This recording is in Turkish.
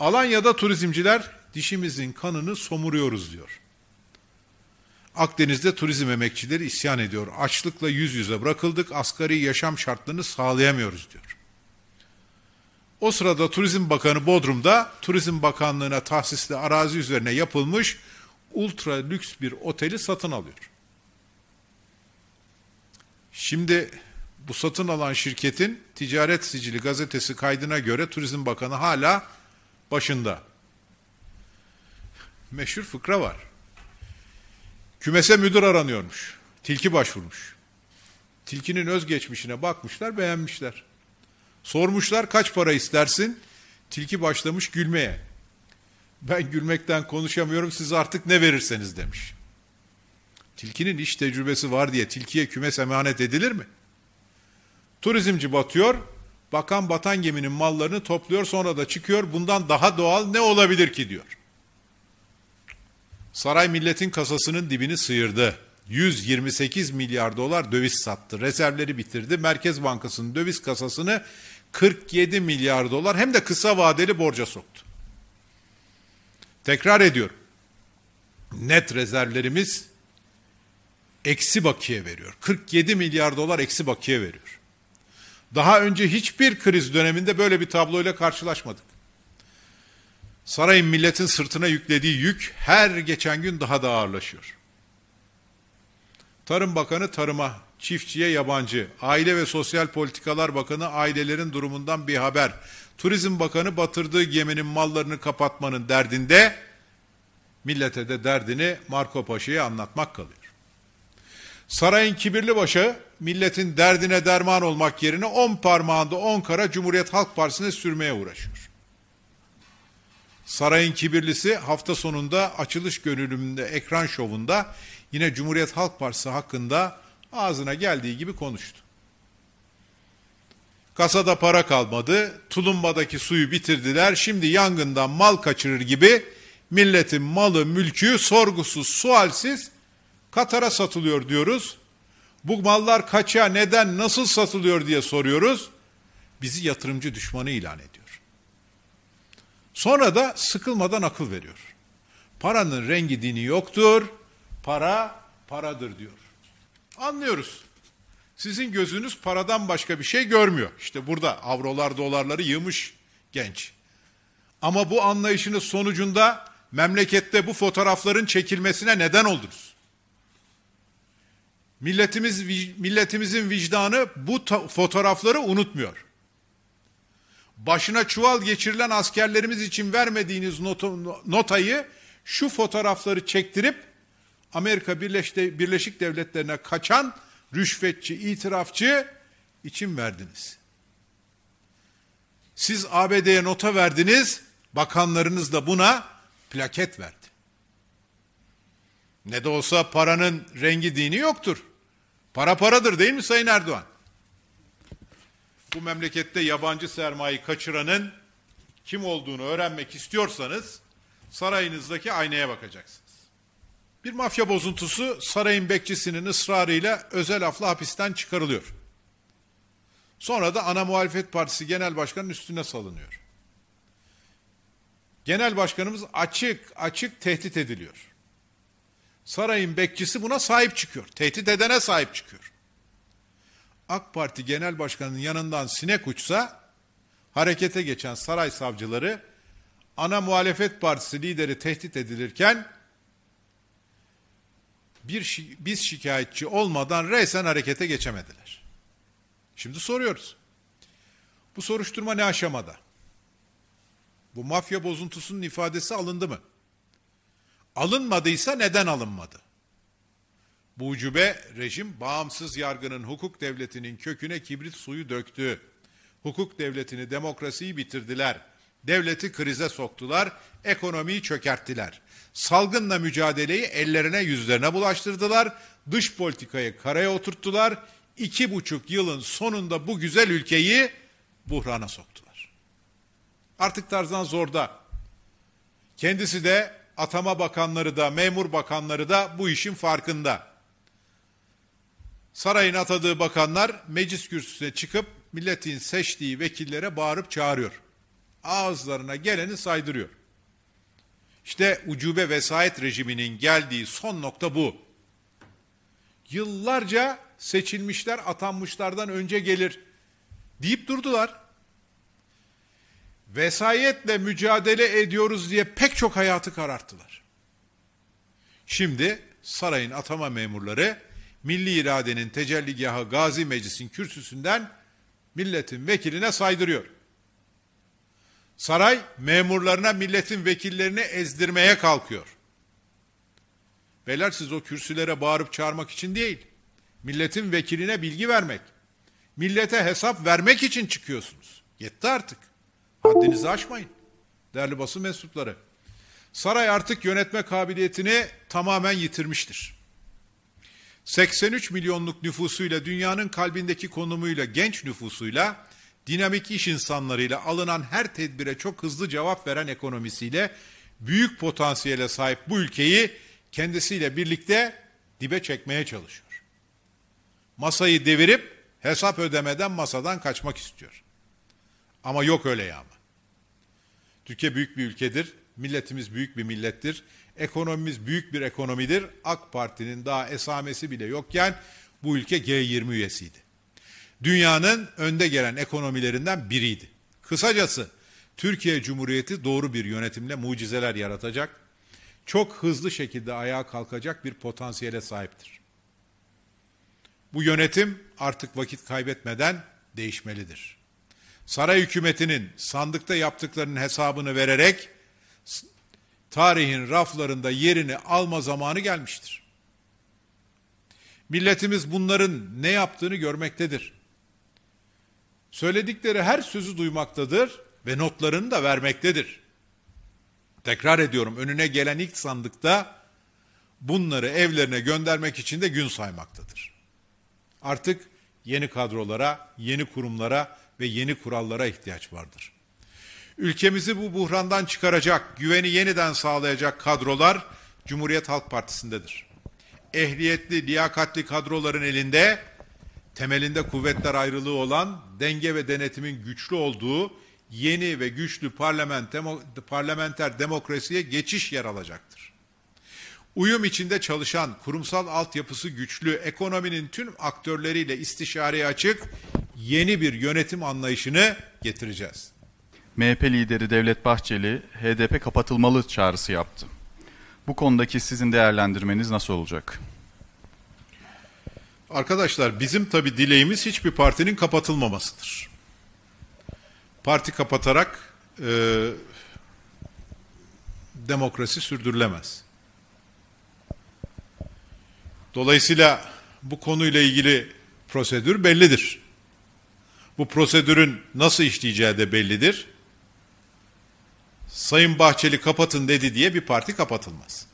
Alanya'da turizmciler dişimizin kanını somuruyoruz diyor. Akdeniz'de turizm emekçileri isyan ediyor. Açlıkla yüz yüze bırakıldık, asgari yaşam şartlarını sağlayamıyoruz diyor. O sırada Turizm Bakanı Bodrum'da Turizm Bakanlığı'na tahsisli arazi üzerine yapılmış ultra lüks bir oteli satın alıyor. Şimdi bu satın alan şirketin ticaret sicili gazetesi kaydına göre Turizm Bakanı hala başında. Meşhur fıkra var. Kümese müdür aranıyormuş. Tilki başvurmuş. Tilkinin özgeçmişine bakmışlar, beğenmişler. Sormuşlar kaç para istersin? Tilki başlamış gülmeye. Ben gülmekten konuşamıyorum, siz artık ne verirseniz demiş. Tilkinin iş tecrübesi var diye tilkiye kümes emanet edilir mi? Turizmci batıyor, Bakan batan geminin mallarını topluyor sonra da çıkıyor. Bundan daha doğal ne olabilir ki diyor. Saray milletin kasasının dibini sıyırdı. 128 milyar dolar döviz sattı. Rezervleri bitirdi. Merkez Bankası'nın döviz kasasını 47 milyar dolar hem de kısa vadeli borca soktu. Tekrar ediyorum. Net rezervlerimiz eksi bakiye veriyor. 47 milyar dolar eksi bakiye veriyor. Daha önce hiçbir kriz döneminde böyle bir tabloyla karşılaşmadık. Sarayın milletin sırtına yüklediği yük her geçen gün daha da ağırlaşıyor. Tarım Bakanı tarıma, çiftçiye yabancı, Aile ve Sosyal Politikalar Bakanı ailelerin durumundan bir haber, Turizm Bakanı batırdığı geminin mallarını kapatmanın derdinde, millete de derdini Marco Paşa'ya anlatmak kalıyor. Sarayın kibirli başı milletin derdine derman olmak yerine on parmağında on kara Cumhuriyet Halk Partisi'ne sürmeye uğraşıyor. Sarayın kibirlisi hafta sonunda açılış gönüllümünde ekran şovunda yine Cumhuriyet Halk Partisi hakkında ağzına geldiği gibi konuştu. Kasada para kalmadı, tulumbadaki suyu bitirdiler, şimdi yangından mal kaçırır gibi milletin malı, mülkü sorgusuz, sualsiz Katar'a satılıyor diyoruz. Bu mallar kaça, neden, nasıl satılıyor diye soruyoruz. Bizi yatırımcı düşmanı ilan ediyor. Sonra da sıkılmadan akıl veriyor. Paranın rengi dini yoktur. Para paradır diyor. Anlıyoruz. Sizin gözünüz paradan başka bir şey görmüyor. İşte burada avrolar dolarları yığmış genç. Ama bu anlayışınız sonucunda memlekette bu fotoğrafların çekilmesine neden oldunuz. Milletimiz milletimizin vicdanı bu fotoğrafları unutmuyor. Başına çuval geçirilen askerlerimiz için vermediğiniz notu, notayı şu fotoğrafları çektirip Amerika Birleşik Devletleri'ne kaçan rüşvetçi, itirafçı için verdiniz. Siz ABD'ye nota verdiniz, bakanlarınız da buna plaket verdi. Ne de olsa paranın rengi dini yoktur. Para paradır değil mi Sayın Erdoğan? Bu memlekette yabancı sermayeyi kaçıranın kim olduğunu öğrenmek istiyorsanız sarayınızdaki aynaya bakacaksınız. Bir mafya bozuntusu sarayın bekçisinin ısrarıyla özel hafla hapisten çıkarılıyor. Sonra da ana muhalefet partisi genel başkanının üstüne salınıyor. Genel başkanımız açık açık tehdit ediliyor. Sarayın bekçisi buna sahip çıkıyor. Tehdit edene sahip çıkıyor. AK Parti Genel Başkanı'nın yanından sinek uçsa harekete geçen saray savcıları ana muhalefet partisi lideri tehdit edilirken bir biz şikayetçi olmadan resen harekete geçemediler. Şimdi soruyoruz. Bu soruşturma ne aşamada? Bu mafya bozuntusunun ifadesi alındı mı? Alınmadıysa neden alınmadı? Bu ucube rejim bağımsız yargının hukuk devletinin köküne kibrit suyu döktü. Hukuk devletini, demokrasiyi bitirdiler. Devleti krize soktular, ekonomiyi çökerttiler. Salgınla mücadeleyi ellerine yüzlerine bulaştırdılar. Dış politikayı karaya oturttular. İki buçuk yılın sonunda bu güzel ülkeyi buhrana soktular. Artık Tarzan zorda. Kendisi de atama bakanları da, memur bakanları da bu işin farkında. Sarayın atadığı bakanlar meclis kürsüsüne çıkıp milletin seçtiği vekillere bağırıp çağırıyor. Ağızlarına geleni saydırıyor. İşte ucube vesayet rejiminin geldiği son nokta bu. Yıllarca seçilmişler atanmışlardan önce gelir deyip durdular vesayetle mücadele ediyoruz diye pek çok hayatı kararttılar. Şimdi sarayın atama memurları milli iradenin tecelligahı Gazi Meclis'in kürsüsünden milletin vekiline saydırıyor. Saray memurlarına milletin vekillerini ezdirmeye kalkıyor. Beyler siz o kürsülere bağırıp çağırmak için değil, milletin vekiline bilgi vermek, millete hesap vermek için çıkıyorsunuz. Yetti artık. Haddinizi aşmayın değerli basın mensupları. Saray artık yönetme kabiliyetini tamamen yitirmiştir. 83 milyonluk nüfusuyla, dünyanın kalbindeki konumuyla, genç nüfusuyla, dinamik iş insanlarıyla, alınan her tedbire çok hızlı cevap veren ekonomisiyle, büyük potansiyele sahip bu ülkeyi kendisiyle birlikte dibe çekmeye çalışıyor. Masayı devirip hesap ödemeden masadan kaçmak istiyor. Ama yok öyle yağma. Türkiye büyük bir ülkedir. Milletimiz büyük bir millettir. Ekonomimiz büyük bir ekonomidir. AK Parti'nin daha esamesi bile yokken bu ülke G20 üyesiydi. Dünyanın önde gelen ekonomilerinden biriydi. Kısacası Türkiye Cumhuriyeti doğru bir yönetimle mucizeler yaratacak, çok hızlı şekilde ayağa kalkacak bir potansiyele sahiptir. Bu yönetim artık vakit kaybetmeden değişmelidir saray hükümetinin sandıkta yaptıklarının hesabını vererek tarihin raflarında yerini alma zamanı gelmiştir. Milletimiz bunların ne yaptığını görmektedir. Söyledikleri her sözü duymaktadır ve notlarını da vermektedir. Tekrar ediyorum önüne gelen ilk sandıkta bunları evlerine göndermek için de gün saymaktadır. Artık yeni kadrolara, yeni kurumlara ve yeni kurallara ihtiyaç vardır. Ülkemizi bu buhrandan çıkaracak, güveni yeniden sağlayacak kadrolar Cumhuriyet Halk Partisi'ndedir. Ehliyetli, liyakatli kadroların elinde temelinde kuvvetler ayrılığı olan denge ve denetimin güçlü olduğu yeni ve güçlü parlamenter demokrasiye geçiş yer alacaktır. Uyum içinde çalışan, kurumsal altyapısı güçlü, ekonominin tüm aktörleriyle istişareye açık, yeni bir yönetim anlayışını getireceğiz. MHP lideri Devlet Bahçeli, HDP kapatılmalı çağrısı yaptı. Bu konudaki sizin değerlendirmeniz nasıl olacak? Arkadaşlar bizim tabi dileğimiz hiçbir partinin kapatılmamasıdır. Parti kapatarak e, demokrasi sürdürülemez. Dolayısıyla bu konuyla ilgili prosedür bellidir. Bu prosedürün nasıl işleyeceği de bellidir. Sayın Bahçeli kapatın dedi diye bir parti kapatılmaz.